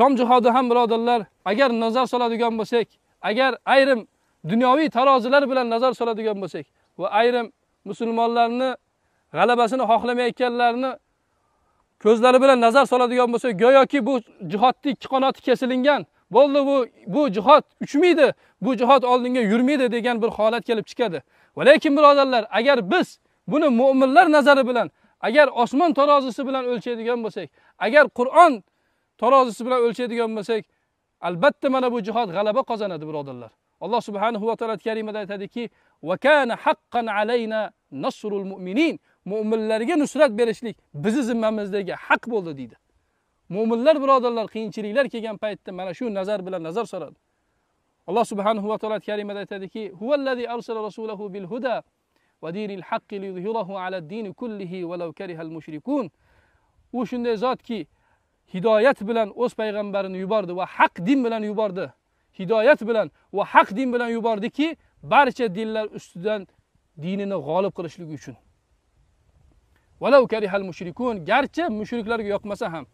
shom jihodi ham birodarlar agar nazar soladigan bo'lsak agar ayrim dunyoviy tarozilar bilan nazar soladigan bo'lsak va ayrim musulmonlarni g'alabasini xohlamayotganlarni ko'zlari bilan nazar soladigan bo'lsak go'yoki bu jihodni ikki qanoti kesilingan bo'ldi bu bu jihod uchmaydi bu jihod oldinga yurmaydi degan bir holat kelib chiqadi va lekin birodarlar agar biz buni mo'minlar nazari bilan agar osmon tarozisi bilan o'lchaydigan bo'lsak agar qur'on tarozisi bilan o'lchaydigan bo'lsak albatta mana bu jihod g'alaba qozonadi birodarlar alloh subhanahu va taolo kalimada aytadiki va kana haqqan alayna nasrul mu'minin mo'minlarga nusrat berishlik bizni zimmamizdagi haq bo'ldi deydi mo'minlar birodarlar qiyinchiliklar kelgan paytda mana shu nazar bilan nazar soladi alloh subhanahu va taolo kalimada aytadiki huvallazi arsala rasulahu bil huda va dinil haqqi liyuzhirahu ala dini kullihi walau karihal mushrikun u shunday zotki hidoyat bilan o'z payg'ambarini yubordi va haq din bilan yubordi hidoyat bilan va haq din bilan yubordiki barcha dinlar ustidan dinini g'olib qilishligi uchun garchi mushriklarga yoqmasa ham